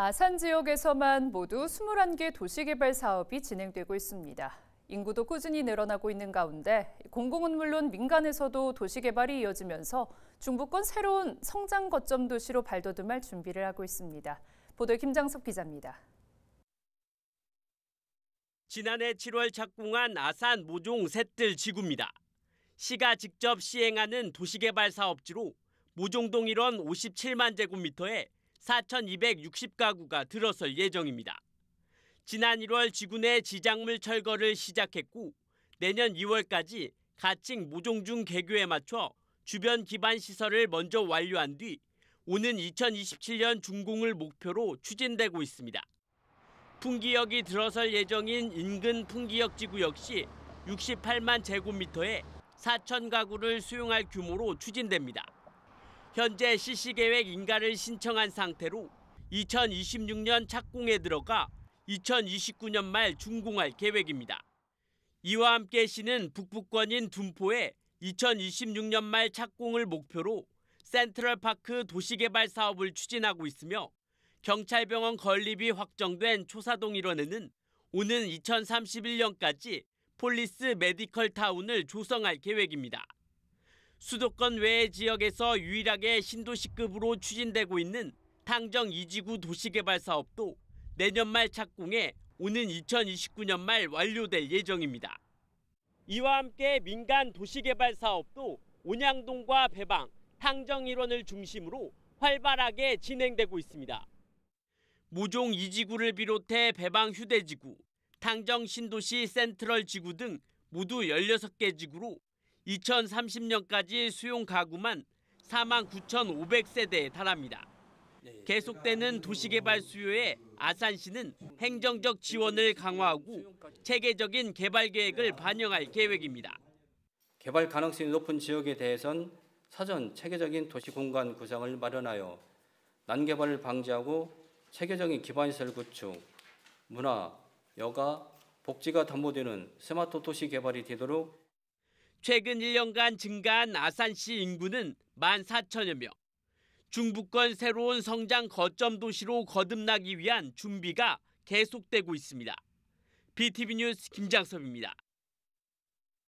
아산 지역에서만 모두 21개 도시개발 사업이 진행되고 있습니다. 인구도 꾸준히 늘어나고 있는 가운데 공공은 물론 민간에서도 도시개발이 이어지면서 중부권 새로운 성장 거점 도시로 발돋움할 준비를 하고 있습니다. 보도에 김장섭 기자입니다. 지난해 7월 착공한 아산 모종 셋들 지구입니다. 시가 직접 시행하는 도시개발 사업지로 모종동 일원 57만 제곱미터에 4,260가구가 들어설 예정입니다. 지난 1월 지구내 지장물 철거를 시작했고 내년 2월까지 가칭 모종중 개교에 맞춰 주변 기반 시설을 먼저 완료한 뒤 오는 2027년 준공을 목표로 추진되고 있습니다. 풍기역이 들어설 예정인 인근 풍기역 지구 역시 68만 제곱미터에 4천 가구를 수용할 규모로 추진됩니다. 현재 실시 계획 인가를 신청한 상태로 2026년 착공에 들어가 2029년 말 준공할 계획입니다. 이와 함께 시는 북부권인 둔포에 2026년 말 착공을 목표로 센트럴파크 도시개발 사업을 추진하고 있으며 경찰병원 건립이 확정된 초사동 일원에는 오는 2031년까지 폴리스 메디컬 타운을 조성할 계획입니다. 수도권 외 지역에서 유일하게 신도시급으로 추진되고 있는 당정 이지구 도시개발 사업도 내년 말 착공해 오는 2029년 말 완료될 예정입니다. 이와 함께 민간 도시개발 사업도 온양동과 배방, 탕정 일원을 중심으로 활발하게 진행되고 있습니다. 모종 이지구를 비롯해 배방 휴대지구, 탕정 신도시 센트럴 지구 등 모두 16개 지구로 2030년까지 수용 가구만 4만 9,500세대에 달합니다. 네, 계속되는 도시개발 수요에 아산시는 행정적 지원을 강화하고 체계적인 개발 계획을 반영할 계획입니다. 개발 가능성이 높은 지역에 대해선 사전 체계적인 도시 공간 구상을 마련하여 난개발을 방지하고 체계적인 기반시설 구축, 문화, 여가, 복지가 담보되는 스마트 도시 개발이 되도록 최근 1년간 증가한 아산시 인구는 14,000여 명. 중부권 새로운 성장 거점 도시로 거듭나기 위한 준비가 계속되고 있습니다. BTV 뉴스 김장섭입니다.